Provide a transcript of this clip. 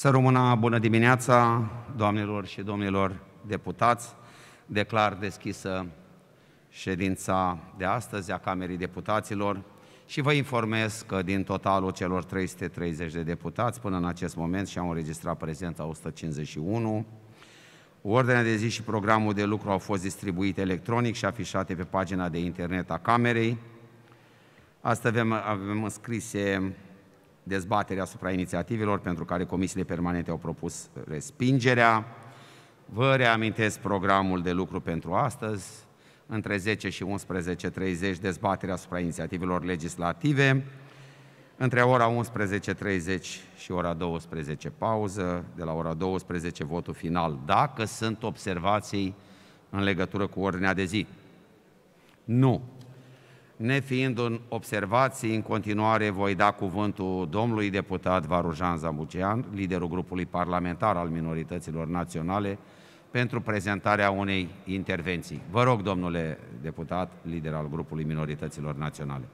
Să rămână bună dimineața, doamnelor și domnilor deputați. Declar deschisă ședința de astăzi a Camerei Deputaților și vă informez că din totalul celor 330 de deputați până în acest moment și am înregistrat prezența 151, Ordinea de zi și programul de lucru au fost distribuite electronic și afișate pe pagina de internet a Camerei. Astăzi avem, avem înscrise dezbaterea asupra inițiativelor pentru care comisiile permanente au propus respingerea. Vă reamintesc programul de lucru pentru astăzi, între 10 și 11.30 dezbaterea asupra inițiativelor legislative, între ora 11.30 și ora 12 pauză, de la ora 12 votul final, dacă sunt observații în legătură cu ordinea de zi. Nu. Nefiind în observații, în continuare voi da cuvântul domnului deputat Varujan Zambucean, liderul grupului parlamentar al minorităților naționale, pentru prezentarea unei intervenții. Vă rog, domnule deputat, lider al grupului minorităților naționale.